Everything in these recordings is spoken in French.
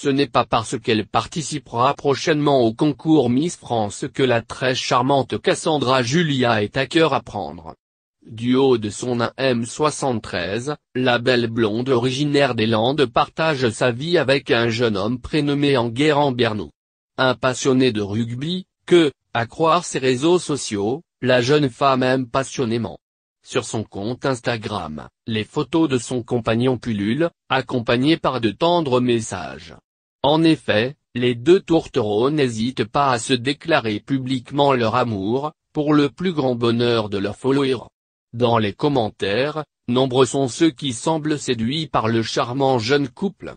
ce n'est pas parce qu'elle participera prochainement au concours Miss France que la très charmante Cassandra Julia est à cœur à prendre. Du haut de son 1 m 73 la belle blonde originaire des Landes partage sa vie avec un jeune homme prénommé Enguerrand Bernou. Un passionné de rugby, que, à croire ses réseaux sociaux, la jeune femme aime passionnément. Sur son compte Instagram, les photos de son compagnon pullulent, accompagnées par de tendres messages. En effet, les deux tourtereaux n'hésitent pas à se déclarer publiquement leur amour, pour le plus grand bonheur de leurs followers. Dans les commentaires, nombreux sont ceux qui semblent séduits par le charmant jeune couple.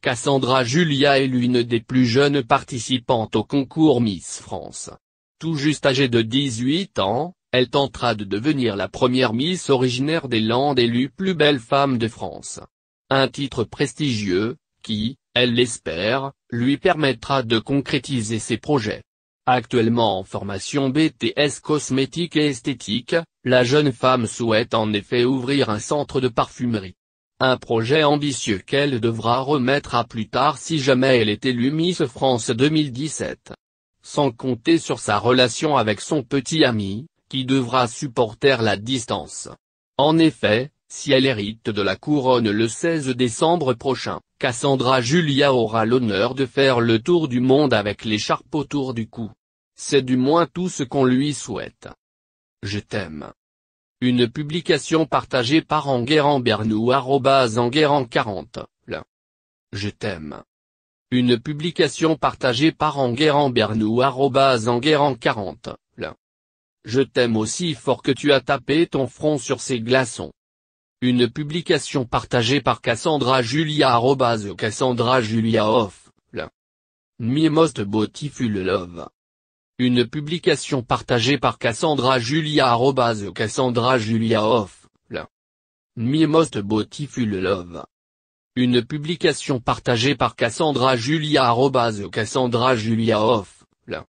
Cassandra Julia est l'une des plus jeunes participantes au concours Miss France. Tout juste âgée de 18 ans, elle tentera de devenir la première Miss originaire des Landes élue plus belle femme de France. Un titre prestigieux, qui, elle l'espère, lui permettra de concrétiser ses projets. Actuellement en formation BTS cosmétique et esthétique, la jeune femme souhaite en effet ouvrir un centre de parfumerie. Un projet ambitieux qu'elle devra remettre à plus tard si jamais elle est élue Miss France 2017. Sans compter sur sa relation avec son petit ami, qui devra supporter la distance. En effet, si elle hérite de la couronne le 16 décembre prochain, Cassandra Julia aura l'honneur de faire le tour du monde avec l'écharpe autour du cou. C'est du moins tout ce qu'on lui souhaite. Je t'aime. Une publication partagée par Enguerrand Bernou Enguerrand 40, Je t'aime. Une publication partagée par Enguerrand Bernou Enguerrand 40, Je t'aime aussi fort que tu as tapé ton front sur ces glaçons. Une publication partagée par Cassandra Julia Cassandra Julia Off, la Me Most Beautiful Love. Une publication partagée par Cassandra Julia Cassandra Julia Off, la Me Most Beautiful Love. Une publication partagée par Cassandra Julia Cassandra Julia Off, la